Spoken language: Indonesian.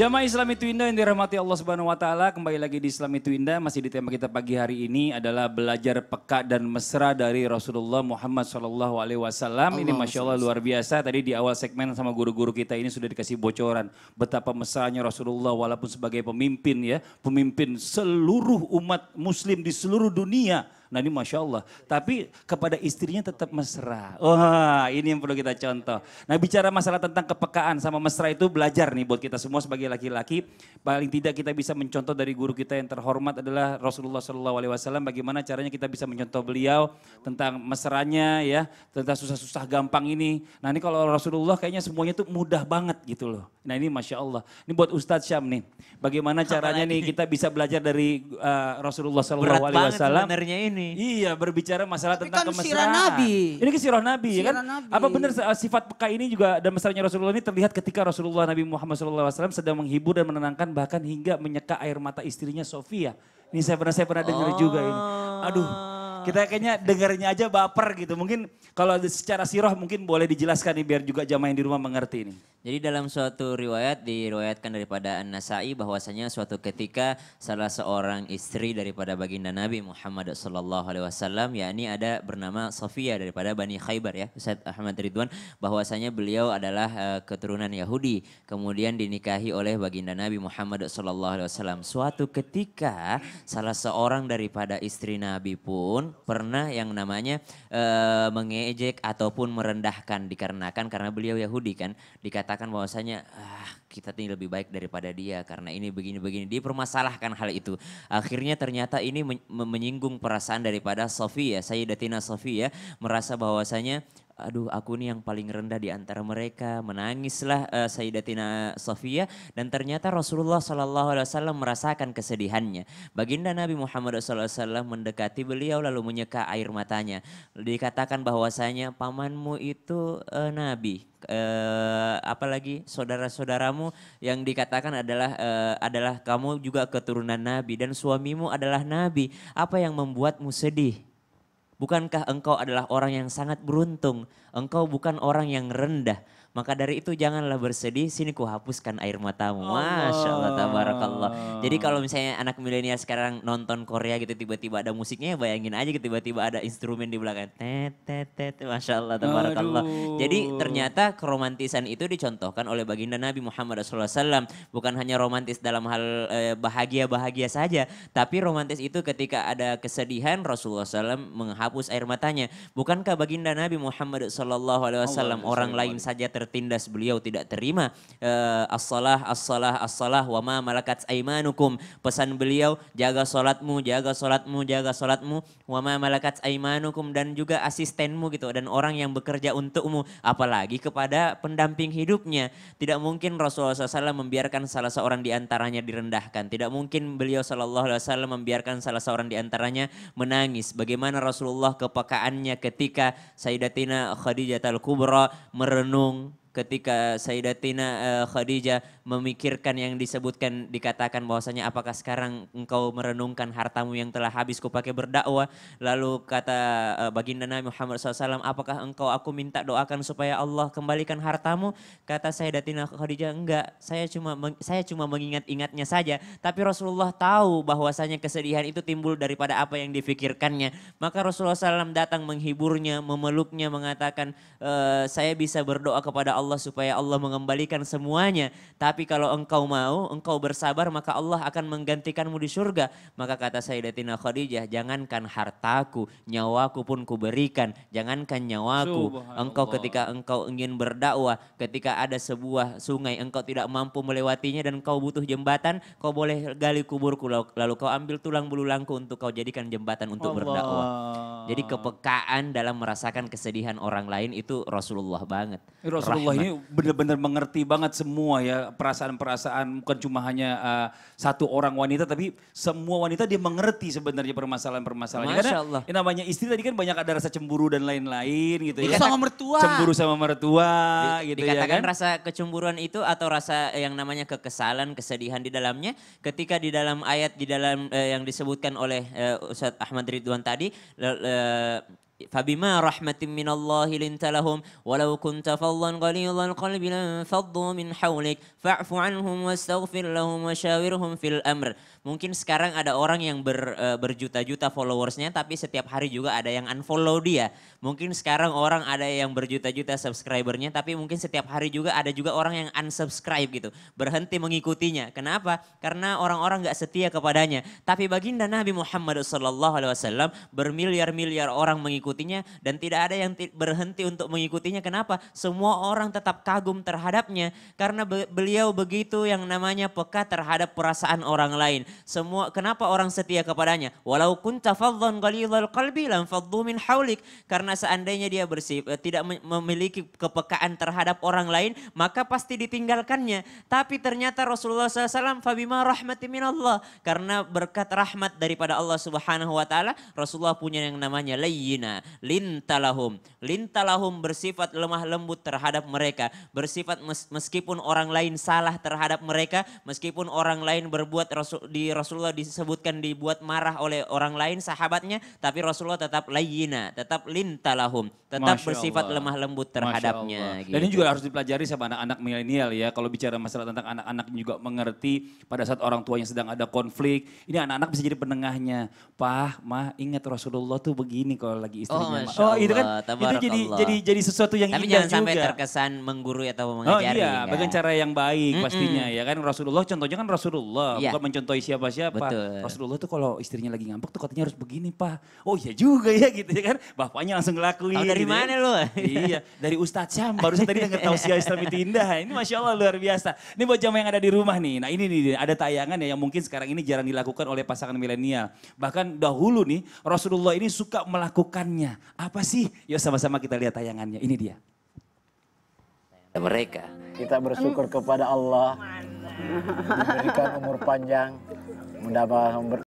Jamaah Islam itu indah yang dirahmati Allah Subhanahu wa taala. Kembali lagi di Islam itu indah masih di tema kita pagi hari ini adalah belajar peka dan mesra dari Rasulullah Muhammad SAW alaihi Ini Masya Allah luar biasa. Tadi di awal segmen sama guru-guru kita ini sudah dikasih bocoran betapa mesranya Rasulullah walaupun sebagai pemimpin ya, pemimpin seluruh umat muslim di seluruh dunia Nah ini Masya Allah. Tapi kepada istrinya tetap mesra. Wah ini yang perlu kita contoh. Nah bicara masalah tentang kepekaan sama mesra itu belajar nih buat kita semua sebagai laki-laki. Paling tidak kita bisa mencontoh dari guru kita yang terhormat adalah Rasulullah SAW. Bagaimana caranya kita bisa mencontoh beliau tentang mesranya ya. Tentang susah-susah gampang ini. Nah ini kalau Rasulullah kayaknya semuanya tuh mudah banget gitu loh. Nah ini Masya Allah. Ini buat Ustadz Syam nih. Bagaimana caranya nih kita bisa belajar dari uh, Rasulullah SAW. Berat banget sebenarnya ini ini. Iya, berbicara masalah Tapi tentang kan kemesraan. Nabi. Ini kan sirah Nabi, sirah ya kan? Nabi. Apa benar eh, sifat peka ini juga dan mesranya Rasulullah ini terlihat ketika Rasulullah Nabi Muhammad SAW sedang menghibur dan menenangkan bahkan hingga menyeka air mata istrinya Sofia. Ini saya pernah saya pernah dengar oh. juga ini. Aduh, kita kayaknya dengarnya aja baper gitu. Mungkin kalau secara sirah mungkin boleh dijelaskan nih biar juga jamaah yang di rumah mengerti ini. Jadi dalam suatu riwayat diriwayatkan daripada An-Nasai bahwasanya suatu ketika salah seorang istri daripada baginda Nabi Muhammad sallallahu alaihi wasallam yakni ada bernama Sofia daripada Bani Khaybar ya Ustaz Ahmad Ridwan bahwasanya beliau adalah uh, keturunan Yahudi kemudian dinikahi oleh baginda Nabi Muhammad sallallahu alaihi wasallam. Suatu ketika salah seorang daripada istri Nabi pun pernah yang namanya uh, mengejek ataupun merendahkan dikarenakan karena beliau Yahudi kan dikata mengatakan bahwasanya ah, kita ini lebih baik daripada dia karena ini begini-begini. Dia permasalahkan hal itu. Akhirnya ternyata ini menyinggung perasaan daripada Sofia, saya Datina Sofia merasa bahwasanya aduh aku nih yang paling rendah di antara mereka. Menangislah uh, Sayyidatina Sofia dan ternyata Rasulullah Shallallahu alaihi wasallam merasakan kesedihannya. Baginda Nabi Muhammad SAW mendekati beliau lalu menyeka air matanya. Dikatakan bahwasanya pamanmu itu uh, nabi. Uh, apalagi saudara-saudaramu yang dikatakan adalah uh, adalah kamu juga keturunan nabi dan suamimu adalah nabi. Apa yang membuatmu sedih? Bukankah engkau adalah orang yang sangat beruntung? Engkau bukan orang yang rendah, maka dari itu janganlah bersedih, sini ku hapuskan air matamu. Masya Allah, tabarakallah. Jadi kalau misalnya anak milenial sekarang nonton Korea gitu tiba-tiba ada musiknya ya bayangin aja gitu tiba-tiba ada instrumen di belakang. Tet, tet, tet. Masya Allah, tabarakallah. Jadi ternyata keromantisan itu dicontohkan oleh baginda Nabi Muhammad SAW. Bukan hanya romantis dalam hal eh, bahagia-bahagia saja, tapi romantis itu ketika ada kesedihan Rasulullah SAW menghapus air matanya. Bukankah baginda Nabi Muhammad SAW orang lain saja tertindas beliau tidak terima uh, as-salah as-salah as-salah wa ma malakat aimanukum pesan beliau jaga salatmu jaga salatmu jaga salatmu wa ma malakat aimanukum dan juga asistenmu gitu dan orang yang bekerja untukmu apalagi kepada pendamping hidupnya tidak mungkin Rasulullah SAW membiarkan salah seorang di antaranya direndahkan tidak mungkin beliau sallallahu alaihi wasallam membiarkan salah seorang di antaranya menangis bagaimana Rasulullah kepekaannya ketika Sayyidatina Khadijah Al-Kubra merenung ketika Sayyidatina eh, Khadijah memikirkan yang disebutkan dikatakan bahwasanya apakah sekarang engkau merenungkan hartamu yang telah habis kupakai berdakwah lalu kata eh, baginda Nabi Muhammad SAW apakah engkau aku minta doakan supaya Allah kembalikan hartamu kata Sayyidatina Khadijah enggak saya cuma saya cuma mengingat-ingatnya saja tapi Rasulullah tahu bahwasanya kesedihan itu timbul daripada apa yang difikirkannya maka Rasulullah SAW datang menghiburnya memeluknya mengatakan e, saya bisa berdoa kepada Allah supaya Allah mengembalikan semuanya. Tapi kalau engkau mau, engkau bersabar maka Allah akan menggantikanmu di surga. Maka kata Sayyidatina Khadijah, jangankan hartaku, nyawaku pun kuberikan. Jangankan nyawaku, engkau ketika engkau ingin berdakwah, ketika ada sebuah sungai, engkau tidak mampu melewatinya dan kau butuh jembatan, kau boleh gali kuburku lalu kau ambil tulang belulangku untuk kau jadikan jembatan untuk berdakwah. Jadi ah. kepekaan dalam merasakan kesedihan orang lain itu Rasulullah banget. Rasulullah Rahmat. ini benar-benar mengerti banget semua ya perasaan-perasaan bukan cuma hanya uh, satu orang wanita tapi semua wanita dia mengerti sebenarnya permasalahan-permasalahannya. Karena Allah. ya namanya istri tadi kan banyak ada rasa cemburu dan lain-lain gitu ya. Dikata, ya. Sama mertua. Cemburu sama mertua Di, gitu dikatakan ya kan. rasa kecemburuan itu atau rasa yang namanya kekesalan, kesedihan di dalamnya ketika di dalam ayat di dalam eh, yang disebutkan oleh eh, Ustaz Ahmad Ridwan tadi le, 呃。فبما رحمة من الله لنت لهم ولو كنت فظا غليظ القلب لانفضوا من حولك فاعف عنهم واستغفر لهم وشاورهم في الأمر. Mungkin sekarang ada orang yang ber, e, berjuta-juta followersnya tapi setiap hari juga ada yang unfollow dia. Mungkin sekarang orang ada yang berjuta-juta subscribernya tapi mungkin setiap hari juga ada juga orang yang unsubscribe gitu. Berhenti mengikutinya. Kenapa? Karena orang-orang gak setia kepadanya. Tapi baginda Nabi Muhammad SAW bermiliar-miliar orang mengikuti mengikutinya dan tidak ada yang berhenti untuk mengikutinya. Kenapa? Semua orang tetap kagum terhadapnya karena beliau begitu yang namanya peka terhadap perasaan orang lain. Semua kenapa orang setia kepadanya? Walau kunta fadhdhan ghalidhal qalbi lam faddu min haulik karena seandainya dia bersih eh, tidak memiliki kepekaan terhadap orang lain maka pasti ditinggalkannya. Tapi ternyata Rasulullah SAW fabima rahmati minallah karena berkat rahmat daripada Allah Subhanahu wa taala Rasulullah punya yang namanya layyina Lintalahum. Lintalahum bersifat lemah lembut terhadap mereka. Bersifat mes meskipun orang lain salah terhadap mereka. Meskipun orang lain berbuat Rasul, di Rasulullah disebutkan dibuat marah oleh orang lain sahabatnya. Tapi Rasulullah tetap layina. Tetap lintalahum. Tetap Masya bersifat Allah. lemah lembut terhadapnya. Gitu. Dan ini gitu. juga harus dipelajari sama anak-anak milenial ya. Kalau bicara masalah tentang anak-anak juga mengerti. Pada saat orang tuanya sedang ada konflik. Ini anak-anak bisa jadi penengahnya. Pah, mah ingat Rasulullah tuh begini kalau lagi istri Oh, istrinya. Oh, oh itu kan itu jadi jadi jadi sesuatu yang Tapi indah jangan sampai terkesan menggurui atau oh, mengajari. Oh iya, ya. cara yang baik mm -mm. pastinya ya kan Rasulullah contohnya kan Rasulullah yeah. bukan mencontohi siapa-siapa. Rasulullah tuh kalau istrinya lagi ngambek tuh katanya harus begini, Pak. Oh iya juga ya gitu ya kan. Bapaknya langsung ngelakuin. Oh, dari gitu, ya. mana ya. lu? iya, dari Ustadz Syam saya tadi denger tausiah Islam itu indah. Ini Masya Allah luar biasa. Ini buat jamaah yang ada di rumah nih. Nah ini nih ada tayangan ya yang mungkin sekarang ini jarang dilakukan oleh pasangan milenial. Bahkan dahulu nih Rasulullah ini suka melakukannya tayangannya. Apa sih? Yuk sama-sama kita lihat tayangannya. Ini dia. Mereka. Kita bersyukur kepada Allah. Diberikan umur panjang. mendapat umur